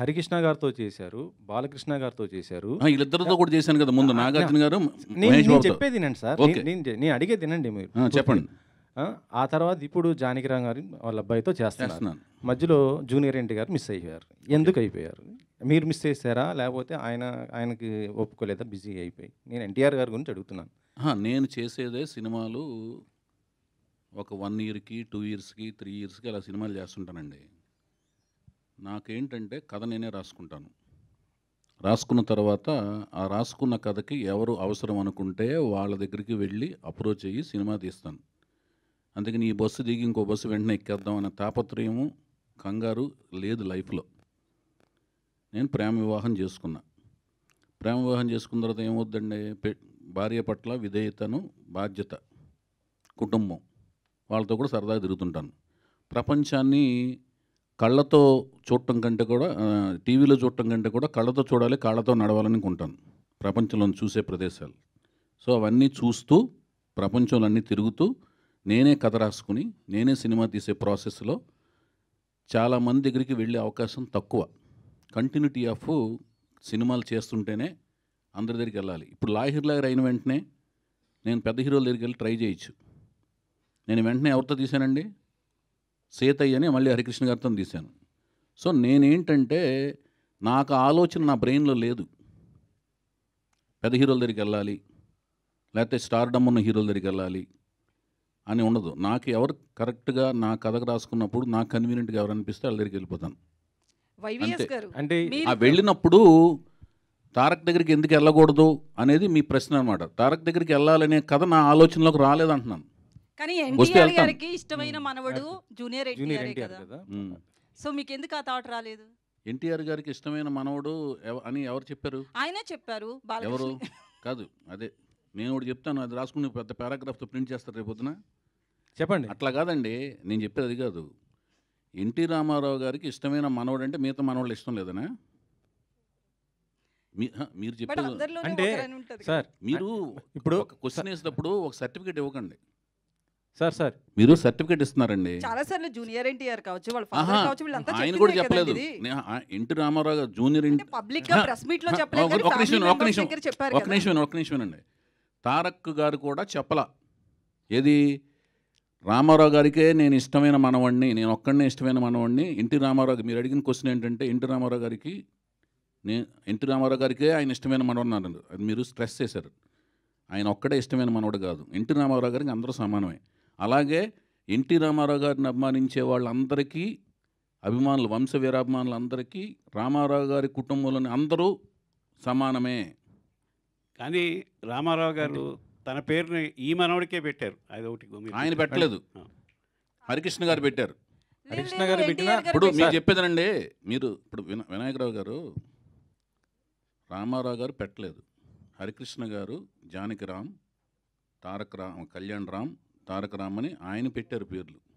హరికృష్ణ గారితో చేశారు బాలకృష్ణ గారితో చేశారు వీళ్ళిద్దరితో కూడా చేశాను కదా ముందు నాగార్జున గారు నేను చెప్పేది తినండి సార్ నేను అడిగేది తినండి మీరు చెప్పండి ఆ తర్వాత ఇప్పుడు జానకిరామ్ గారి వాళ్ళ అబ్బాయితో చేస్తున్నారు మధ్యలో జూనియర్ ఎన్టీ గారు మిస్ అయ్యారు ఎందుకు అయిపోయారు మీరు మిస్ చేశారా లేకపోతే ఆయన ఆయనకి ఒప్పుకోలేదా బిజీ అయిపోయి నేను ఎన్టీఆర్ గారి గురించి అడుగుతున్నాను నేను చేసేదే సినిమాలు ఒక వన్ ఇయర్కి టూ ఇయర్స్కి త్రీ ఇయర్స్కి అలా సినిమాలు చేస్తుంటానండి నాకేంటంటే కథ నేనే రాసుకుంటాను రాసుకున్న తర్వాత ఆ రాసుకున్న కథకి ఎవరు అవసరం అనుకుంటే వాళ్ళ దగ్గరికి వెళ్ళి అప్రోచ్ అయ్యి సినిమా తీస్తాను అందుకని ఈ బస్సు దిగి ఇంకో బస్సు వెంటనే ఎక్కేద్దాం అనే తాపత్రయము కంగారు లేదు లైఫ్లో నేను ప్రేమ వివాహం చేసుకున్నా ప్రేమ వివాహం చేసుకున్న తర్వాత ఏమవుద్దండి భార్య పట్ల విధేయతను బాధ్యత కుటుంబం వాళ్ళతో కూడా సరదాగా తిరుగుతుంటాను ప్రపంచాన్ని కళ్ళతో చూడటం కంటే కూడా టీవీలో చూడటం కంటే కూడా కళ్ళతో చూడాలి కాళ్ళతో నడవాలనుకుంటాను ప్రపంచంలో చూసే ప్రదేశాలు సో అవన్నీ చూస్తూ ప్రపంచంలో అన్నీ తిరుగుతూ నేనే కథ రాసుకుని నేనే సినిమా తీసే ప్రాసెస్లో చాలామంది దగ్గరికి వెళ్ళే అవకాశం తక్కువ కంటిన్యూటీ ఆఫ్ సినిమాలు చేస్తుంటేనే అందరి దగ్గరికి వెళ్ళాలి ఇప్పుడు లాహిర్ లాగర్ అయిన వెంటనే నేను పెద్ద హీరోల దగ్గరికి వెళ్ళి ట్రై చేయొచ్చు నేను వెంటనే ఎవరితో తీశానండి సీతయ్యని మళ్ళీ హరికృష్ణ గారితో తీశాను సో నేనేంటంటే నాకు ఆలోచన నా బ్రెయిన్లో లేదు పెద్ద హీరోల దగ్గరికి వెళ్ళాలి లేకపోతే స్టార్ డమ్ ఉన్న హీరోల దగ్గరికి వెళ్ళాలి అని ఉండదు నాకు ఎవరు కరెక్ట్గా నా కథకు రాసుకున్నప్పుడు నాకు కన్వీనియంట్గా ఎవరు అనిపిస్తే వాళ్ళ దగ్గరికి వెళ్ళిపోతాను అంటే ఆ వెళ్ళినప్పుడు తారక్ దగ్గరికి ఎందుకు వెళ్ళకూడదు అనేది మీ ప్రశ్న అనమాట తారక్ దగ్గరికి వెళ్ళాలనే కథ నా ఆలోచనలోకి రాలేదంటున్నాను కానీ ఎన్టీఆర్ గారికి ఇష్టమైన మనవడు జూనియర్ ఎన్టీఆర్ కదా సో మీకు ఎందుకు ఆ థాట్ రాలేదు ఎన్టీఆర్ గారికి ఇష్టమైన మనవడు అని ఎవరు చెప్పారు ఆయనే చెప్పారు ఎవరు కాదు అదే నేను కూడా చెప్తాను అది రాసుకుని పెద్ద పారాగ్రాఫ్తో ప్రింట్ చేస్తారు రేపొద్దున చెప్పండి అట్లా కాదండి నేను చెప్పేది అది కాదు ఎన్టీ రామారావు గారికి ఇష్టమైన మనవడు అంటే మిగతా మనవాళ్ళు ఇష్టం లేదనా మీరు చెప్పారు అంటే సార్ మీరు ఇప్పుడు క్వశ్చన్ వేసినప్పుడు ఒక సర్టిఫికేట్ ఇవ్వకండి సార్ సార్ మీరు సర్టిఫికేట్ ఇస్తున్నారండి చాలా సార్లు జూనియర్ ఎన్టీఆర్ కావచ్చు వాళ్ళ కావచ్చు వీళ్ళంతా ఆయన కూడా చెప్పలేదు ఎన్టీ రామారావు గారు జూనియర్ అంటే పబ్లిక్ గా ప్రెస్ మీట్ లో చెప్పలేదు ఒక నిమిషం ఒక నిమిషం ఒక నిమిషం ఒక నిమిషం వినండి తారక్ గారు కూడా చెప్పలా ఏది రామారావు గారికే నేను ఇష్టమైన మనవాణ్ణి నేను ఒక్కడనే ఇష్టమైన మనవాణ్ణి ఎన్టీ రామారావు మీరు అడిగిన క్వశ్చన్ ఏంటంటే ఎన్టీ రామారావు గారికి నేను ఎన్టీ రామారావు గారికే ఆయన ఇష్టమైన మనవాడు అది మీరు స్ట్రెస్ చేశారు ఆయన ఒక్కడే ఇష్టమైన మనవాడు కాదు ఎన్టీ రామారావు గారికి అందరూ సమానమే అలాగే ఎన్టీ రామారావు గారిని అభిమానించే వాళ్ళందరికీ అభిమానులు వంశ వీరాభిమానులందరికీ రామారావు గారి కుటుంబంలోని అందరూ సమానమే కానీ రామారావు గారు తన పేరుని ఈ మనవడికే పెట్టారు అది ఒకటి ఆయన పెట్టలేదు హరికృష్ణ గారు పెట్టారు హరికృష్ణ గారు పెట్టిన ఇప్పుడు మీరు చెప్పేదనండి మీరు ఇప్పుడు వినాయకరావు గారు రామారావు గారు పెట్టలేదు హరికృష్ణ గారు జానకిరామ్ తారక రామ్ కళ్యాణ్ రామ్ తారక రామని ఆయన పెట్టారు పేర్లు